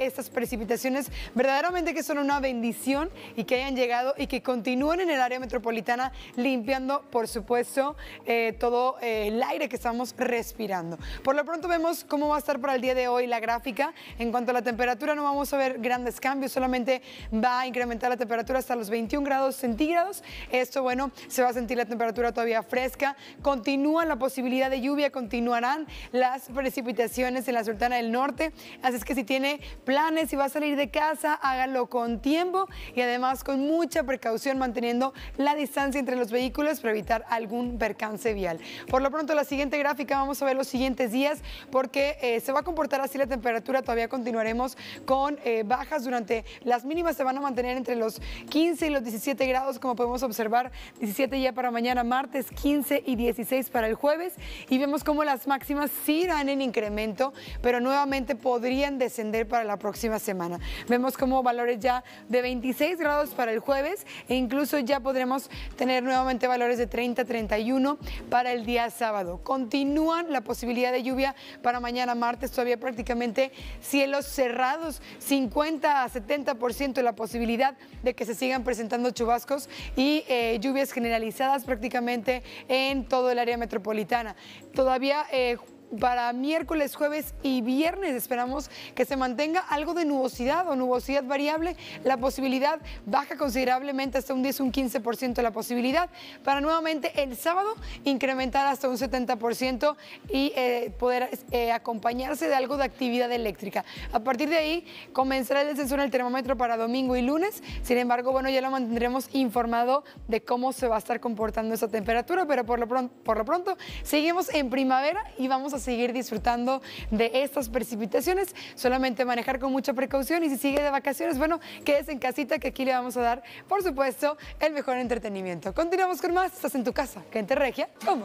estas precipitaciones verdaderamente que son una bendición y que hayan llegado y que continúen en el área metropolitana limpiando, por supuesto, eh, todo eh, el aire que estamos respirando. Por lo pronto vemos cómo va a estar para el día de hoy la gráfica. En cuanto a la temperatura, no vamos a ver grandes cambios, solamente va a incrementar la temperatura hasta los 21 grados centígrados. Esto, bueno, se va a sentir la temperatura todavía fresca. Continúa la posibilidad de lluvia, continuarán las precipitaciones en la Sultana del Norte. Así es que si tiene planes, si va a salir de casa, hágalo con tiempo y además con mucha precaución manteniendo la distancia entre los vehículos para evitar algún percance vial. Por lo pronto, la siguiente gráfica vamos a ver los siguientes días porque eh, se va a comportar así la temperatura. Todavía continuaremos con eh, bajas durante las mínimas. Se van a mantener entre los 15 y los 17 grados, como podemos observar. 17 ya para mañana martes, 15 y 16 para el jueves. Y vemos como las máximas sí irán en incremento, pero nuevamente podrían descender para la próxima semana. Vemos como valores ya de 26 grados para el jueves e incluso ya podremos tener nuevamente valores de 30, 31 para el día sábado. Continúan la posibilidad de lluvia para mañana martes, todavía prácticamente cielos cerrados, 50 a 70% la posibilidad de que se sigan presentando chubascos y eh, lluvias generalizadas prácticamente en todo el área metropolitana. Todavía eh, para miércoles, jueves y viernes. Esperamos que se mantenga algo de nubosidad o nubosidad variable. La posibilidad baja considerablemente hasta un 10, un 15% la posibilidad para nuevamente el sábado incrementar hasta un 70% y eh, poder eh, acompañarse de algo de actividad eléctrica. A partir de ahí comenzará el descenso en el termómetro para domingo y lunes. Sin embargo, bueno, ya lo mantendremos informado de cómo se va a estar comportando esa temperatura, pero por lo, pronto, por lo pronto seguimos en primavera y vamos a seguir disfrutando de estas precipitaciones. Solamente manejar con mucha precaución y si sigue de vacaciones, bueno, quédese en casita que aquí le vamos a dar, por supuesto, el mejor entretenimiento. Continuamos con más. Estás en tu casa, gente regia. ¿Cómo?